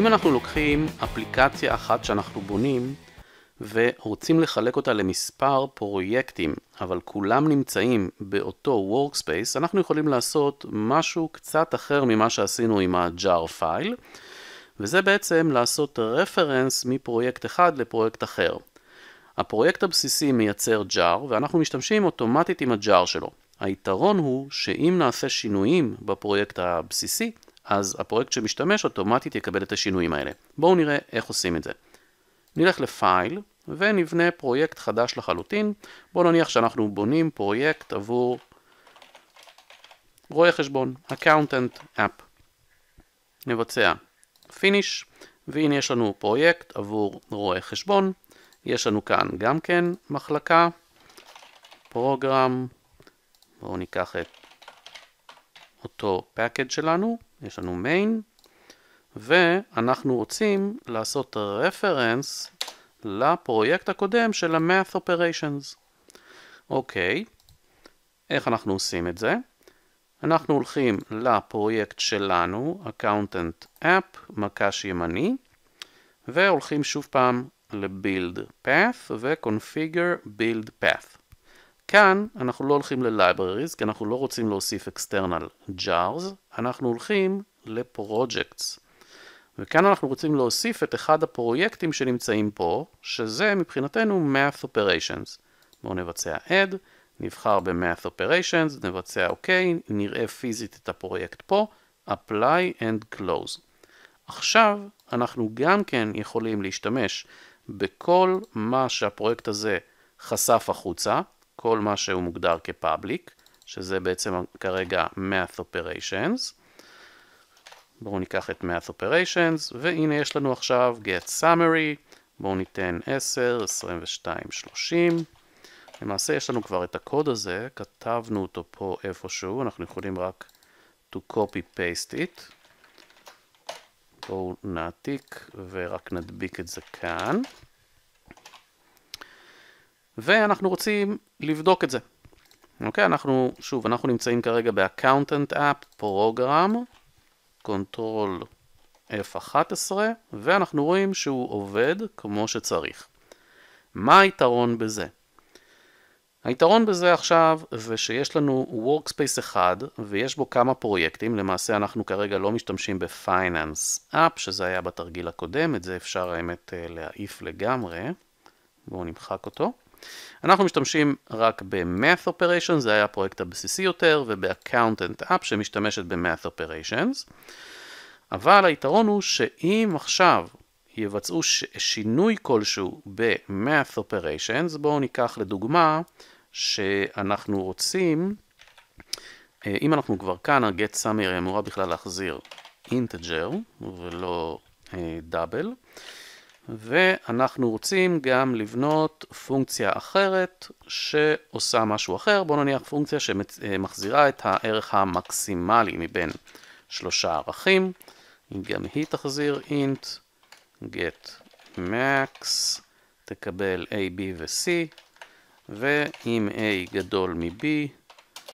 אם אנחנו לוקחים אפליקציה אחת שאנחנו בונים ורוצים לחלק אותה למספר פרויקטים, אבל כולם נמצאים באותו Workspace, אנחנו יכולים לעשות משהו קצת אחר ממה שעשינו עם ה-jar file, וזה בעצם לעשות רפרנס מפרויקט אחד לפרויקט אחר. הפרויקט הבסיסי מייצר jar, ואנחנו משתמשים אוטומטית עם ה-jar שלו. היתרון הוא שאם נעשה שינויים בפרויקט הבסיסי, אז הפרויקט שמשתמש אוטומטית יקבל את השינויים האלה. בואו נראה איך עושים את זה. נלך לפייל ונבנה פרויקט חדש לחלוטין. בואו נניח שאנחנו בונים פרויקט עבור רואה חשבון, Accountant App. נבצע Finish, והנה יש לנו פרויקט עבור רואה חשבון. יש לנו כאן גם כן מחלקה, פרוגרם, בואו ניקח את אותו פקד שלנו, יש לנו מיין, ואנחנו רוצים לעשות רפרנס לפרויקט הקודם של ה-Math Operations. אוקיי, איך אנחנו עושים את זה? אנחנו הולכים לפרויקט שלנו, Accountant App, מקש ימני, והולכים שוב פעם ל-Build Path ו-Configure Build Path. כאן אנחנו לא הולכים ל-Libraries, כי אנחנו לא רוצים להוסיף external jars, אנחנו הולכים ל-Projects. וכאן אנחנו רוצים להוסיף את אחד הפרויקטים שנמצאים פה, שזה מבחינתנו Math Operations. בואו נבצע add, נבחר ב-Math Operations, נבצע OK, נראה פיזית את הפרויקט פה, Apply and Close. עכשיו אנחנו גם כן יכולים להשתמש בכל מה שהפרויקט הזה חשף החוצה, כל מה שהוא מוגדר כ-public, שזה בעצם כרגע math operations. בואו ניקח את math operations, והנה יש לנו עכשיו get summary, בואו ניתן 10, 22, 30. למעשה יש לנו כבר את הקוד הזה, כתבנו אותו פה איפשהו, אנחנו יכולים רק to copy paste it. בואו נעתיק ורק נדביק את זה כאן. ואנחנו רוצים לבדוק את זה. אוקיי, אנחנו, שוב, אנחנו נמצאים כרגע ב-Accountant App Program, Control F11, ואנחנו רואים שהוא עובד כמו שצריך. מה היתרון בזה? היתרון בזה עכשיו זה שיש לנו Workspace אחד ויש בו כמה פרויקטים, למעשה אנחנו כרגע לא משתמשים ב-Finance App, שזה היה בתרגיל הקודם, את זה אפשר האמת אה, להעיף לגמרי, בואו נמחק אותו. אנחנו משתמשים רק ב-Math Operations, זה היה הפרויקט הבסיסי יותר, וב-Accountant App שמשתמשת ב-Math Operations. אבל היתרון הוא שאם עכשיו יבצעו ש- שינוי כלשהו ב-Math Operations, בואו ניקח לדוגמה שאנחנו רוצים, אה, אם אנחנו כבר כאן, ה-Get Summary אמורה בכלל להחזיר אינטג'ר ולא דאבל. אה, uh, ואנחנו רוצים גם לבנות פונקציה אחרת שעושה משהו אחר, בואו נניח פונקציה שמחזירה את הערך המקסימלי מבין שלושה ערכים, גם היא תחזיר int get max, תקבל a, b ו-c, ואם a גדול מ-b